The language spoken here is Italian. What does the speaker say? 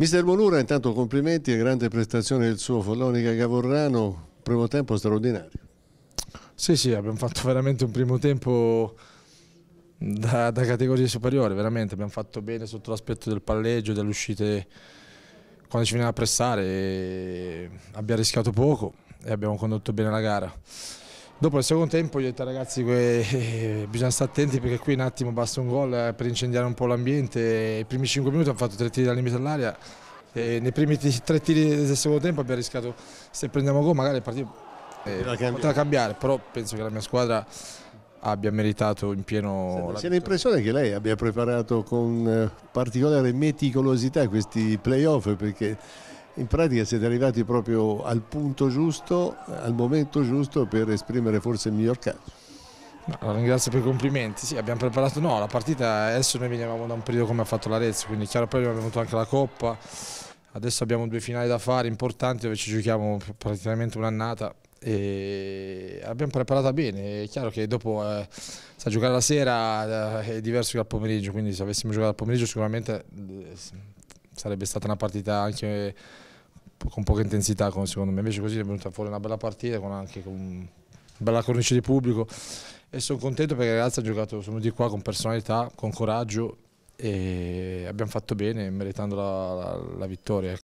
Mister Bonura, intanto complimenti e grande prestazione del suo Follonica Gavorrano, primo tempo straordinario. Sì, sì, abbiamo fatto veramente un primo tempo da, da categoria superiore, veramente abbiamo fatto bene sotto l'aspetto del palleggio, delle uscite quando ci veniva a pressare, abbiamo rischiato poco e abbiamo condotto bene la gara. Dopo il secondo tempo gli ho detto ragazzi che bisogna stare attenti perché qui un attimo basta un gol eh, per incendiare un po' l'ambiente. I primi 5 minuti hanno fatto tre tiri dal limite all'aria nei primi tre tiri del secondo tempo abbiamo rischiato se prendiamo gol magari partita eh, poteva cambiare, però penso che la mia squadra abbia meritato in pieno... Si ha l'impressione che lei abbia preparato con eh, particolare meticolosità questi playoff perché in pratica siete arrivati proprio al punto giusto, al momento giusto per esprimere forse il miglior calcio. No, ringrazio per i complimenti, sì, abbiamo preparato no, la partita, eh, adesso noi venivamo da un periodo come ha fatto l'Arezzo, quindi chiaro poi abbiamo avuto anche la Coppa, adesso abbiamo due finali da fare importanti dove ci giochiamo praticamente un'annata e abbiamo preparato bene, è chiaro che dopo eh, sa, giocare la sera eh, è diverso che al pomeriggio, quindi se avessimo giocato al pomeriggio sicuramente eh, sarebbe stata una partita anche con poca intensità secondo me, invece così è venuta fuori una bella partita con anche con una bella cornice di pubblico e sono contento perché le ragazze hanno giocato, sono venuti qua con personalità, con coraggio e abbiamo fatto bene meritando la, la, la vittoria. Ecco.